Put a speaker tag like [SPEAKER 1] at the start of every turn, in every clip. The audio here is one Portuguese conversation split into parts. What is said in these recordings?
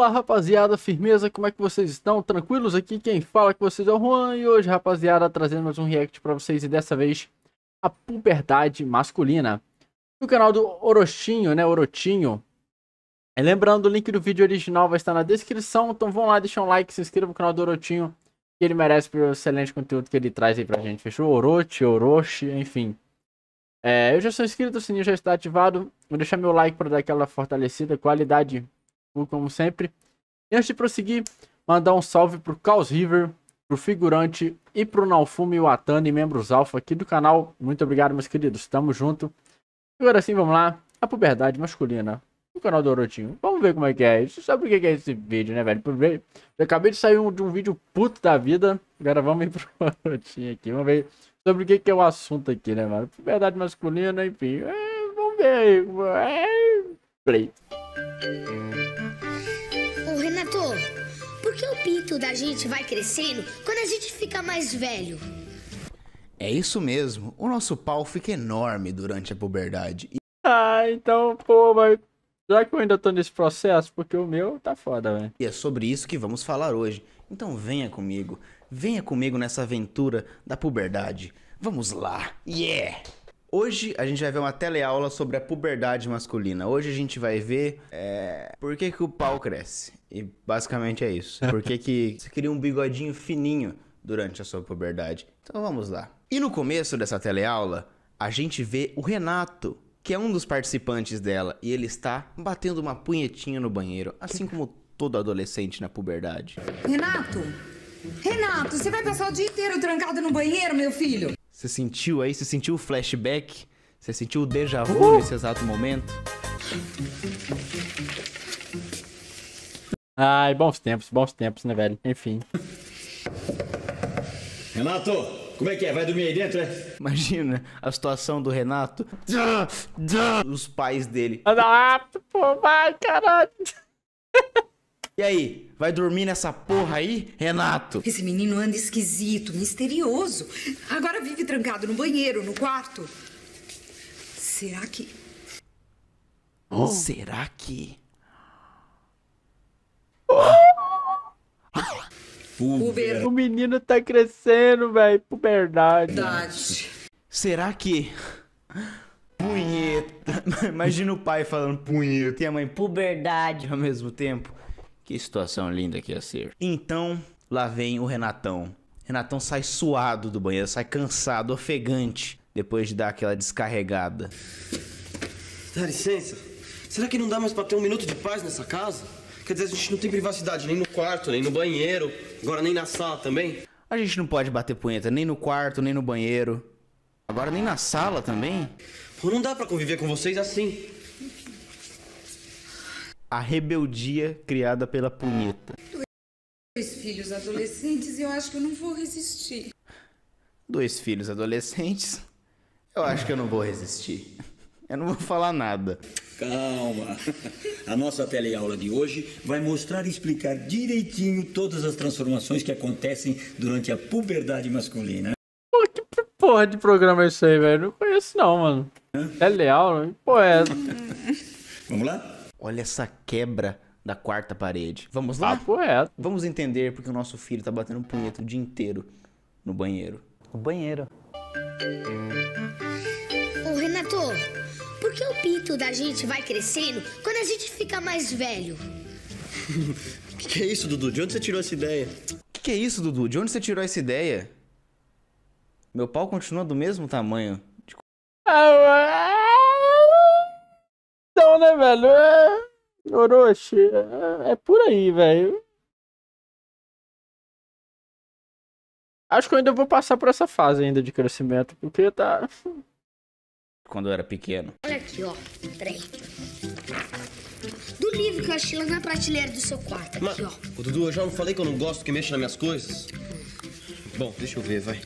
[SPEAKER 1] Olá rapaziada, firmeza, como é que vocês estão? Tranquilos aqui? Quem fala com vocês é o Juan e hoje, rapaziada, trazendo mais um react para vocês e dessa vez a puberdade masculina no canal do Orochinho, né? Orotinho. lembrando, o link do vídeo original vai estar na descrição, então vão lá, deixa um like, se inscreva no canal do Orotinho, que ele merece pelo excelente conteúdo que ele traz aí pra gente, fechou? Orochi, Orochi, enfim. É, eu já sou inscrito, o sininho já está ativado, vou deixar meu like para dar aquela fortalecida, qualidade como sempre. E antes de prosseguir, mandar um salve pro Caos River, pro Figurante e pro Nalfume Watani, membros alfa aqui do canal. Muito obrigado, meus queridos. Tamo junto. Agora sim, vamos lá. A puberdade masculina no canal do Orotinho. Vamos ver como é que é. isso. sabe o que é esse vídeo, né, velho? por eu acabei de sair um, de um vídeo puto da vida. Agora vamos ir pro Orotinho aqui. Vamos ver sobre o que, é o assunto aqui, né, mano? Puberdade masculina, enfim. É, vamos ver
[SPEAKER 2] aí. É, play que o pinto da gente vai crescendo quando a gente fica mais velho. É isso mesmo. O nosso pau fica enorme durante a puberdade. Ah, então, pô, mas já que eu ainda tô nesse processo, porque o meu tá foda, velho. E é sobre isso que vamos falar hoje. Então venha comigo. Venha comigo nessa aventura da puberdade. Vamos lá. Yeah! Hoje a gente vai ver uma teleaula sobre a puberdade masculina. Hoje a gente vai ver é, por que, que o pau cresce. E basicamente é isso. Por que, que você cria um bigodinho fininho durante a sua puberdade? Então vamos lá. E no começo dessa teleaula, a gente vê o Renato, que é um dos participantes dela, e ele está batendo uma punhetinha no banheiro, assim como todo adolescente na puberdade. Renato! Renato, você vai passar o dia inteiro trancado no banheiro, meu filho? Você sentiu aí? Você sentiu o flashback? Você sentiu o déjà vu uh! nesse exato momento?
[SPEAKER 1] Ai, bons tempos, bons tempos, né, velho? Enfim.
[SPEAKER 2] Renato, como é que é? Vai dormir aí dentro, é? Imagina a situação do Renato. Os pais dele. Renato, pô, vai, caralho. E aí, vai dormir nessa porra aí, Renato? Esse menino anda esquisito, misterioso. Agora vive trancado no banheiro, no quarto. Será que. Oh. Será que. Puber. O
[SPEAKER 1] menino tá
[SPEAKER 2] crescendo, velho. Puberdade. Verdade. Será que. Punheta. Imagina o pai falando punheta e a mãe puberdade ao mesmo tempo. Que situação linda que ia ser. Então, lá vem o Renatão. Renatão sai suado do banheiro, sai cansado, ofegante, depois de dar aquela descarregada. Dá licença. Será que não dá mais pra ter um minuto de paz nessa casa? Quer dizer, a gente não tem privacidade nem no quarto, nem no banheiro, agora nem na sala também. A gente não pode bater punheta nem no quarto, nem no banheiro. Agora nem na sala também. Pô, não dá para conviver com vocês assim. A rebeldia criada pela punheta. Dois filhos adolescentes e eu acho que eu não vou resistir. Dois filhos adolescentes? Eu acho que eu não vou resistir. Eu não vou falar nada. Calma. A nossa teleaula de hoje vai mostrar e explicar direitinho todas as transformações que acontecem durante a puberdade masculina. Pô,
[SPEAKER 1] que porra de programa é isso aí, velho? Não conheço não, mano.
[SPEAKER 2] É Teleaula? Que né? porra é Vamos lá? Olha essa quebra da quarta parede. Vamos lá? Papo é. Vamos entender porque o nosso filho tá batendo punheta o dia inteiro no banheiro. No banheiro. muito da gente vai crescendo quando a gente fica mais velho. O que, que é isso, Dudu? De onde você tirou essa ideia? O que, que é isso, Dudu? De onde você tirou essa ideia? Meu pau continua do mesmo tamanho. De...
[SPEAKER 1] Então, né, velho? É... Orochi, é, é por aí, velho. Acho que eu ainda vou passar por essa fase ainda de crescimento, porque tá quando eu
[SPEAKER 2] era pequeno. Olha aqui, ó. Peraí. Do livro que eu achei lá na prateleira do seu quarto. Aqui, Mas, ó. Ô, Dudu, eu já não falei que eu não gosto que mexa nas minhas coisas? Bom, deixa eu ver, vai.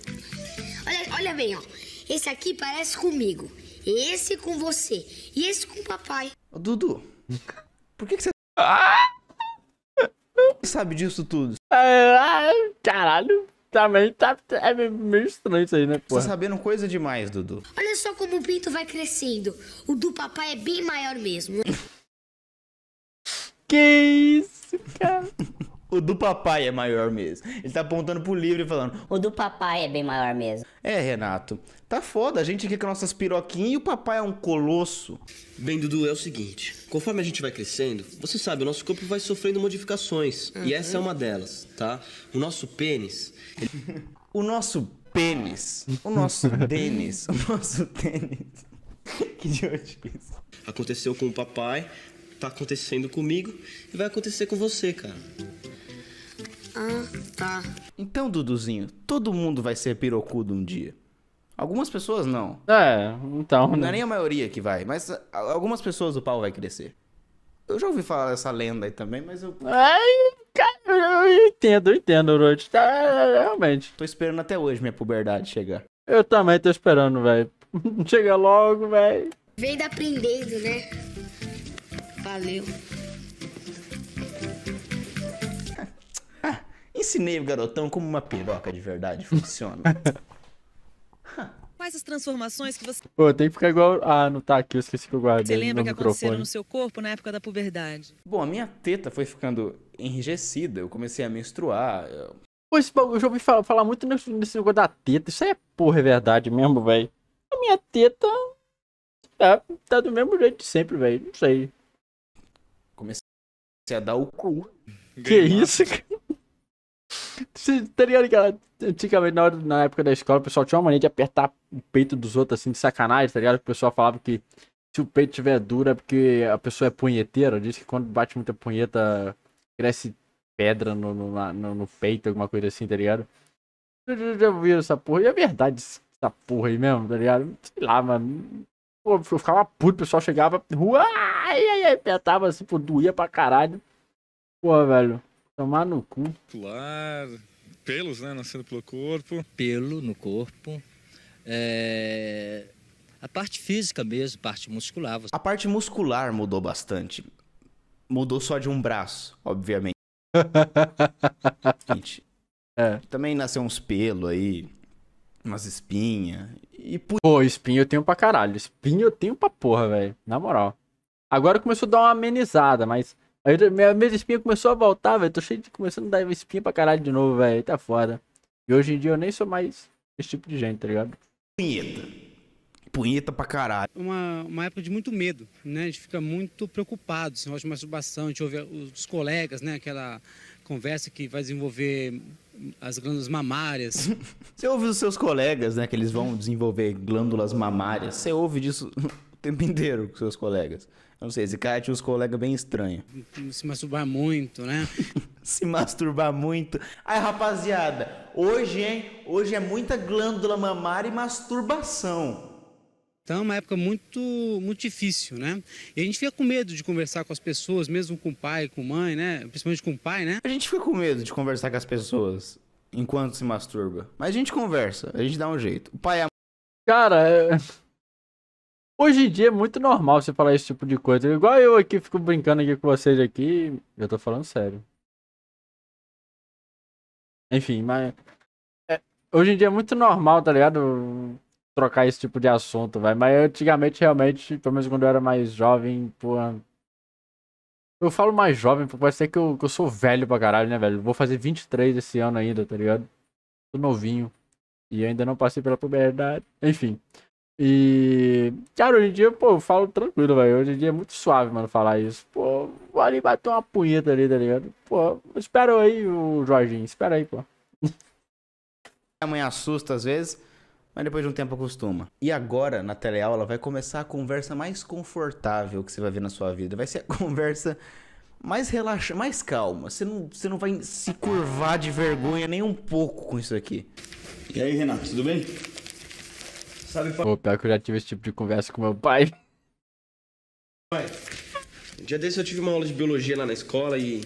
[SPEAKER 2] Olha, olha bem, ó. Esse aqui parece comigo. Esse com você. E esse com o papai. Ô, Dudu, por que, que você. Ah! sabe disso tudo? Ah, caralho também tá, é meio estranho isso aí, né, pô? Tá sabendo coisa demais, Dudu.
[SPEAKER 1] Olha só como o pinto vai crescendo. O do papai é bem maior mesmo.
[SPEAKER 2] que isso, cara? o do papai é maior mesmo. Ele tá apontando pro livro e falando: O do papai é bem maior mesmo. É, Renato. Tá foda, a gente aqui com nossas piroquinhas e o papai é um colosso. Bem, Dudu, é o seguinte: conforme a gente vai crescendo, você sabe, o nosso corpo vai sofrendo modificações. Uhum. E essa é uma delas, tá? O nosso pênis. Ele... o nosso pênis. O nosso tênis. O nosso tênis. que idiotice. Aconteceu com o papai, tá acontecendo comigo e vai acontecer com você, cara. Ah, tá. Então, Duduzinho, todo mundo vai ser pirocudo um dia. Algumas pessoas não. É, então. Não é né? nem a maioria que vai, mas algumas pessoas o pau vai crescer. Eu já ouvi falar dessa lenda aí também, mas eu.
[SPEAKER 1] Ai, cara,
[SPEAKER 2] eu entendo, eu entendo, Orochi. Tá, é, é, realmente. Tô esperando até hoje minha puberdade chegar. Eu também tô esperando, velho. Chega logo, velho.
[SPEAKER 1] Vem da aprendendo, né? Valeu.
[SPEAKER 2] ensinei o garotão como uma piroca de verdade funciona. Quais as transformações que você. Pô, tem que ficar igual. Ah, não tá aqui, eu esqueci que eu guardei. Você lembra que microfone. aconteceram no seu corpo na época da puberdade? Bom, a minha teta foi ficando enrijecida, eu comecei a menstruar. Eu... Pô, esse bagulho,
[SPEAKER 1] eu já ouvi falar, falar muito nesse, negócio da teta. Isso aí é porra, é verdade mesmo, velho. A minha teta tá, tá do mesmo jeito de sempre, velho. Não sei. Comecei a
[SPEAKER 2] dar o cu. Que isso, cara?
[SPEAKER 1] tá ligado? Antigamente, na, hora, na época da escola, o pessoal tinha uma mania de apertar o peito dos outros, assim, de sacanagem, tá ligado? O pessoal falava que se o peito tiver duro é porque a pessoa é punheteira. Diz que quando bate muita punheta, cresce pedra no, no, no, no peito, alguma coisa assim, tá ligado? Eu já viram essa porra? E é verdade essa porra aí mesmo, tá ligado? Sei lá, mano. Pô, eu ficava puto, o pessoal chegava, rua, ai, ai, apertava assim, pô, doía pra caralho. Pô, velho. Tomar no cu. Claro. Pelos, né? Nascendo pelo
[SPEAKER 2] corpo. Pelo no corpo. É... A parte física mesmo, parte muscular. A parte muscular mudou bastante. Mudou só de um braço, obviamente. é. Também nasceu uns pelos aí, umas espinhas. E por... Pô, espinho eu tenho pra caralho. Espinho
[SPEAKER 1] eu tenho pra porra, velho. Na moral. Agora começou a dar uma amenizada, mas Aí minha, minhas espinha começou a voltar, velho. Tô cheio de. começando a dar espinha pra caralho de novo, velho. Tá foda. E hoje em dia eu nem sou mais esse tipo de gente, tá ligado? Punheta. Punheta pra caralho.
[SPEAKER 2] Uma, uma época de muito medo, né? A gente fica muito preocupado, esse assim, negócio de masturbação. A gente ouve os colegas, né? Aquela conversa que vai desenvolver as glândulas mamárias. Você ouve os seus colegas, né? Que eles vão desenvolver glândulas mamárias. Você ouve disso o tempo inteiro com seus colegas. Não sei, esse cara tinha uns colegas bem estranhos. Se masturbar muito, né? Se masturbar muito. Aí, rapaziada, hoje, hein? Hoje é muita glândula mamária e masturbação. Então é uma época muito, muito difícil, né? E a gente fica com medo de conversar com as pessoas, mesmo com o pai, com mãe, né? Principalmente com o pai, né? A gente fica com medo de conversar com as pessoas enquanto se masturba. Mas a gente conversa, a gente dá um jeito. O pai é Cara, é...
[SPEAKER 1] Hoje em dia é muito normal você falar esse tipo de coisa. Igual eu aqui fico brincando aqui com vocês aqui, eu tô falando sério. Enfim, mas é, hoje em dia é muito normal, tá ligado? Trocar esse tipo de assunto, vai. Mas antigamente realmente, pelo menos quando eu era mais jovem, porra, eu falo mais jovem, porque ser que eu, que eu sou velho pra caralho, né, velho? Vou fazer 23 esse ano ainda, tá ligado? Tô novinho. E ainda não passei pela puberdade. Enfim. E, cara, hoje em dia, pô, eu falo tranquilo, velho. Hoje em dia é muito suave, mano, falar isso. Pô, vou ali bater uma punheta ali, tá ligado? Pô, espera aí o Jorginho, espera aí, pô.
[SPEAKER 2] A mãe assusta às vezes, mas depois de um tempo acostuma. E agora, na teleaula, vai começar a conversa mais confortável que você vai ver na sua vida. Vai ser a conversa mais relaxa, mais calma. Você não, você não vai se curvar de vergonha nem um pouco com isso aqui. E aí, Renato, tudo bem?
[SPEAKER 1] Sabe qual... Pô, pior que eu já tive esse tipo de conversa com meu
[SPEAKER 2] pai. Pai, um dia desse eu tive uma aula de biologia lá na escola e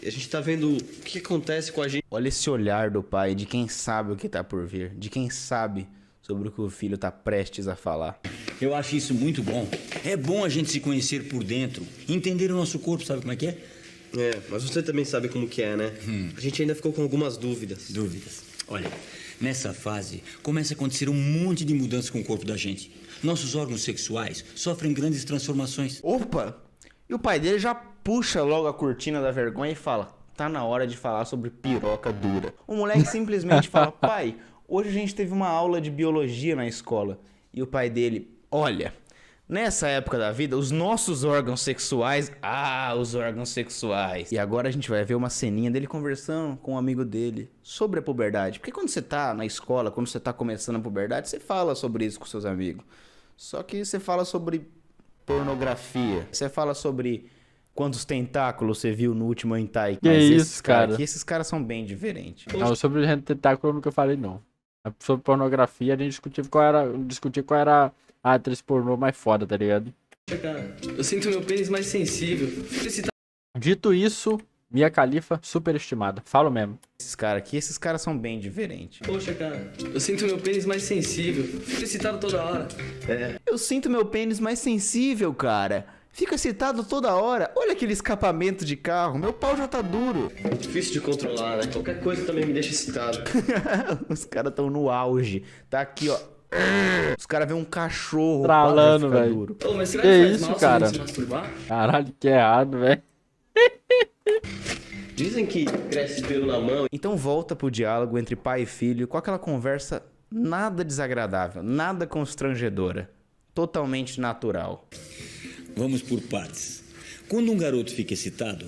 [SPEAKER 2] a gente tá vendo o que acontece com a gente. Olha esse olhar do pai, de quem sabe o que tá por vir, de quem sabe sobre o que o filho tá prestes a falar. Eu acho isso muito bom. É bom a gente se conhecer por dentro, entender o nosso corpo, sabe como é que é? É, mas você também sabe como que é, né? Hum. A gente ainda ficou com algumas dúvidas. Dúvidas. Olha, nessa fase começa a acontecer um monte de mudanças com o corpo da gente. Nossos órgãos sexuais sofrem grandes transformações. Opa! E o pai dele já puxa logo a cortina da vergonha e fala: tá na hora de falar sobre piroca dura. O moleque simplesmente fala: pai, hoje a gente teve uma aula de biologia na escola. E o pai dele: olha, Nessa época da vida, os nossos órgãos sexuais. Ah, os órgãos sexuais. E agora a gente vai ver uma ceninha dele conversando com um amigo dele sobre a puberdade. Porque quando você tá na escola, quando você tá começando a puberdade, você fala sobre isso com seus amigos. Só que você fala sobre pornografia. Você fala sobre quantos tentáculos você viu no último hentai. Que é isso, cara. Que esses caras são bem diferentes. Não,
[SPEAKER 1] sobre o tentáculo eu nunca falei, não. Sobre pornografia, a gente discutiu qual era, discutir qual era a atriz pornô mais foda, tá ligado? eu sinto meu pênis mais sensível. Dito isso, minha Califa, superestimada. Falo mesmo. Esses caras aqui, esses caras são bem diferentes. Poxa, cara, eu sinto meu pênis mais sensível. toda hora. É.
[SPEAKER 2] Eu sinto meu pênis mais sensível, cara. Fica excitado toda hora. Olha aquele escapamento de carro. Meu pau já tá duro. É difícil de controlar, né? Qualquer coisa também me deixa excitado. Os caras tão no auge. Tá aqui, ó. Os caras vêem um cachorro. Tralando, velho. É que, isso, cara? Caralho, que errado, velho. Dizem que cresce pelo na mão. Então volta pro diálogo entre pai e filho com aquela conversa nada desagradável, nada constrangedora. Totalmente natural. Vamos por partes. Quando um garoto fica excitado,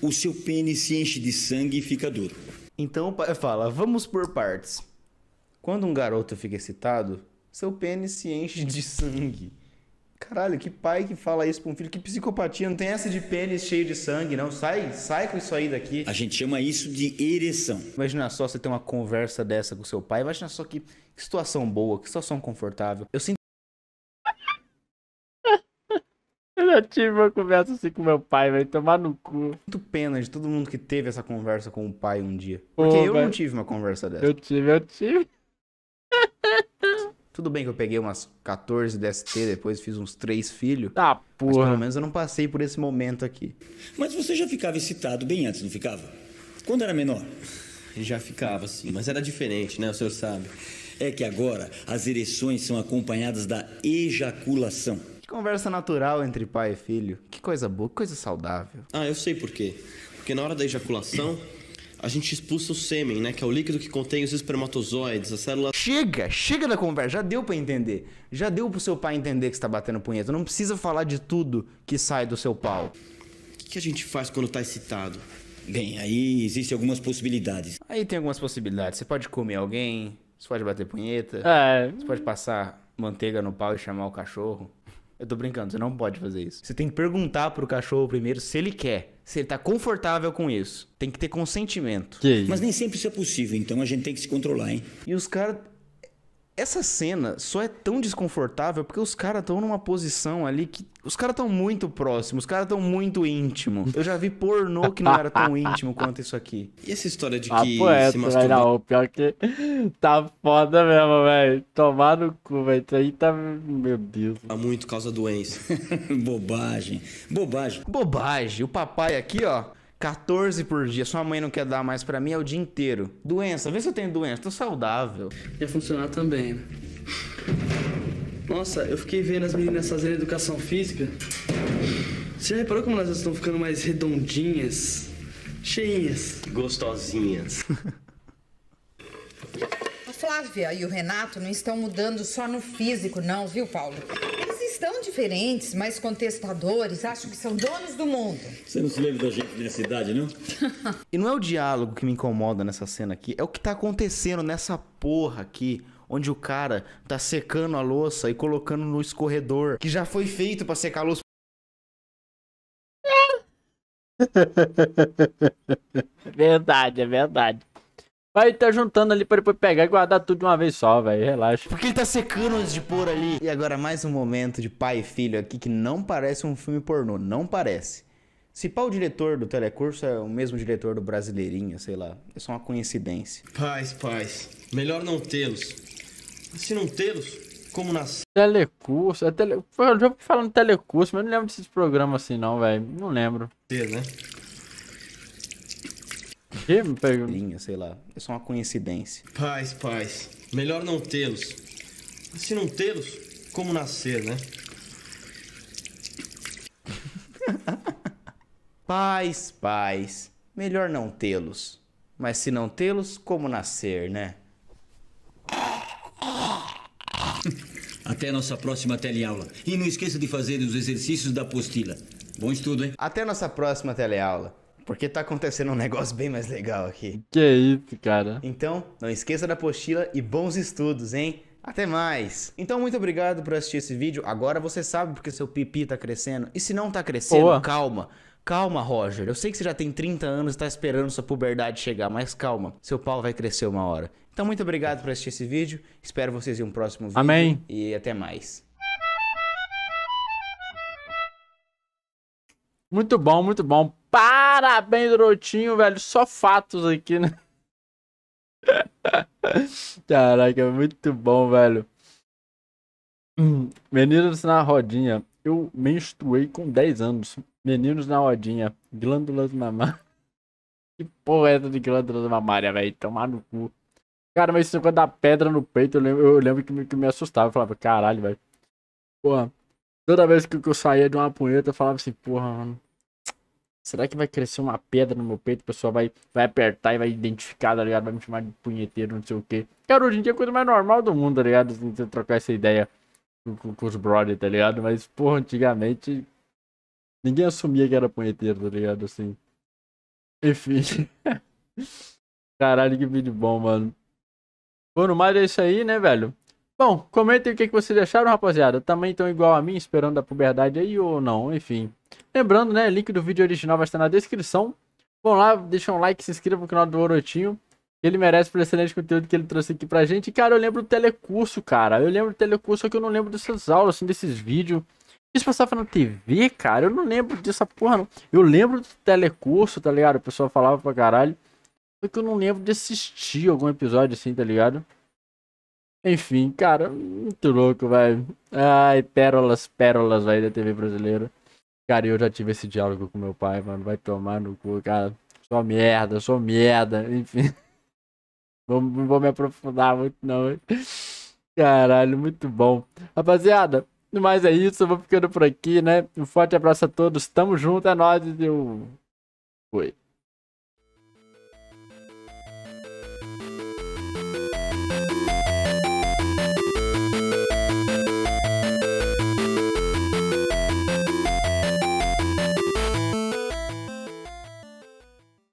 [SPEAKER 2] o seu pênis se enche de sangue e fica duro. Então o pai fala: vamos por partes. Quando um garoto fica excitado, seu pênis se enche de sangue. Caralho, que pai que fala isso pra um filho? Que psicopatia, não tem essa de pênis cheio de sangue, não. Sai, sai com isso aí daqui. A gente chama isso de ereção. Imagina só você ter uma conversa dessa com seu pai. Imagina só que, que situação boa, que situação confortável. Eu sinto já tive uma conversa assim com meu pai, vai tomar no cu. Muito pena de todo mundo que teve essa conversa com o pai um dia. Porque Pô, eu não tive uma conversa dessa. Eu tive, eu tive. Tudo bem que eu peguei umas 14 DST, depois fiz uns três filhos. Ah, porra. Mas pelo menos eu não passei por esse momento aqui. Mas você já ficava excitado bem antes, não ficava? Quando era menor? Já ficava, sim. Mas era diferente, né? O senhor sabe. É que agora as ereções são acompanhadas da ejaculação. Conversa natural entre pai e filho. Que coisa boa, que coisa saudável. Ah, eu sei por quê. Porque na hora da ejaculação, a gente expulsa o sêmen, né? Que é o líquido que contém os espermatozoides, a célula. Chega, chega da conversa, já deu para entender. Já deu pro seu pai entender que está batendo punheta. Não precisa falar de tudo que sai do seu pau. O que, que a gente faz quando tá excitado? Bem, aí existem algumas possibilidades. Aí tem algumas possibilidades. Você pode comer alguém, você pode bater punheta, é. você pode passar manteiga no pau e chamar o cachorro. Eu tô brincando, você não pode fazer isso. Você tem que perguntar pro cachorro primeiro se ele quer, se ele tá confortável com isso. Tem que ter consentimento. Que Mas nem sempre isso é possível, então a gente tem que se controlar, hein? E os caras essa cena só é tão desconfortável porque os caras estão numa posição ali que. Os caras estão muito próximos, os caras estão muito íntimos. Eu já vi pornô que não era tão íntimo quanto isso aqui. E essa história de ah, que. Ah, é, vai masturba... não, pior que.
[SPEAKER 1] Tá foda mesmo, velho. Tomar no cu, velho. Isso aí tá. Meu Deus. Tá muito causa
[SPEAKER 2] doença. Bobagem. Bobagem. Bobagem. O papai aqui, ó. 14 por dia, sua mãe não quer dar mais para mim, é o dia inteiro. Doença, vê se eu tenho doença, tô saudável. Ia funcionar também. Nossa, eu fiquei vendo as meninas fazendo educação física. Você já reparou como elas estão ficando mais redondinhas, cheias Gostosinhas. a Flávia e o Renato não estão mudando só no físico, não, viu, Paulo? tão diferentes, mas contestadores, acham que são donos do mundo. Você não se lembra da gente nessa idade, não? e não é o diálogo que me incomoda nessa cena aqui, é o que tá acontecendo nessa porra aqui onde o cara tá secando a louça e colocando no escorredor, que já foi feito para secar a louça.
[SPEAKER 1] É verdade, é verdade. Vai tá juntando ali pra depois pegar e guardar
[SPEAKER 2] tudo de uma vez só, velho. Relaxa. Porque ele tá secando antes de pôr ali. E agora mais um momento de pai e filho aqui que não parece um filme pornô. Não parece. Se pau o diretor do Telecurso é o mesmo diretor do Brasileirinho, sei lá. É só uma coincidência. Paz, paz. Melhor não tê-los. Se não tê-los, como nascer? Telecurso? É tele... Eu já
[SPEAKER 1] falando telecurso, mas eu não lembro desses programas, assim não, velho. Não lembro. Tê, né?
[SPEAKER 2] quê? Linha, sei lá. É só uma coincidência. Paz, paz. Melhor não tê-los. Se não tê-los, como nascer, né? paz, paz. Melhor não tê-los. Mas se não tê-los, como nascer, né? Até a nossa próxima teleaula. E não esqueça de fazer os exercícios da apostila. Bom estudo, hein? Até a nossa próxima teleaula. Porque tá acontecendo um negócio bem mais legal aqui.
[SPEAKER 1] Que isso, cara. Então,
[SPEAKER 2] não esqueça da apostila e bons estudos, hein? Até mais! Então, muito obrigado por assistir esse vídeo. Agora você sabe porque seu pipi tá crescendo. E se não tá crescendo, Boa. calma. Calma, Roger. Eu sei que você já tem 30 anos e tá esperando sua puberdade chegar, mas calma. Seu pau vai crescer uma hora. Então, muito obrigado por assistir esse vídeo. Espero vocês em um próximo vídeo. Amém. E até mais. Muito bom, muito bom.
[SPEAKER 1] Parabéns, Dorotinho, velho. Só fatos aqui, né? Caraca, muito bom, velho. Meninos na rodinha. Eu menstruei com 10 anos. Meninos na rodinha. Glândulas mamárias. Que porra é essa de glândulas mamárias, velho? Tomar no cu. Cara, mas isso quando é dá pedra no peito, eu lembro, eu lembro que, me, que me assustava. Eu falava, caralho, velho. Porra. Toda vez que eu saía de uma punheta, eu falava assim, porra, mano. Será que vai crescer uma pedra no meu peito? O pessoal vai, vai apertar e vai identificar, tá ligado? Vai me chamar de punheteiro, não sei o quê. Cara, hoje em dia é a coisa mais normal do mundo, tá ligado? Você trocar essa ideia com, com os brothers, tá ligado? Mas, porra, antigamente. Ninguém assumia que era punheteiro, tá ligado? Assim. Enfim. Caralho, que vídeo bom, mano. Bom, no mais é isso aí, né, velho? Bom, comentem o que, que vocês acharam, rapaziada. Também estão igual a mim, esperando a puberdade aí ou não, enfim. Lembrando, né? Link do vídeo original vai estar na descrição. Vão lá, deixa um like, se inscreva no canal do Orotinho. Ele merece pelo excelente conteúdo que ele trouxe aqui pra gente. cara, eu lembro do telecurso, cara. Eu lembro do telecurso, só que eu não lembro dessas aulas, assim, desses vídeos. Isso passava na TV, cara. Eu não lembro dessa porra, não. Eu lembro do telecurso, tá ligado? O pessoal falava pra caralho. Só que eu não lembro de assistir algum episódio assim, tá ligado? Enfim, cara, muito louco, velho. Ai, pérolas, pérolas, velho, da TV brasileira. Cara, eu já tive esse diálogo com meu pai, mano. Vai tomar no cu, cara. Só merda, só merda. Enfim. não vou me aprofundar muito, não. Caralho, muito bom. Rapaziada, mas é isso. Eu vou ficando por aqui, né? Um forte abraço a todos. Tamo junto, é nóis. Eu... Fui.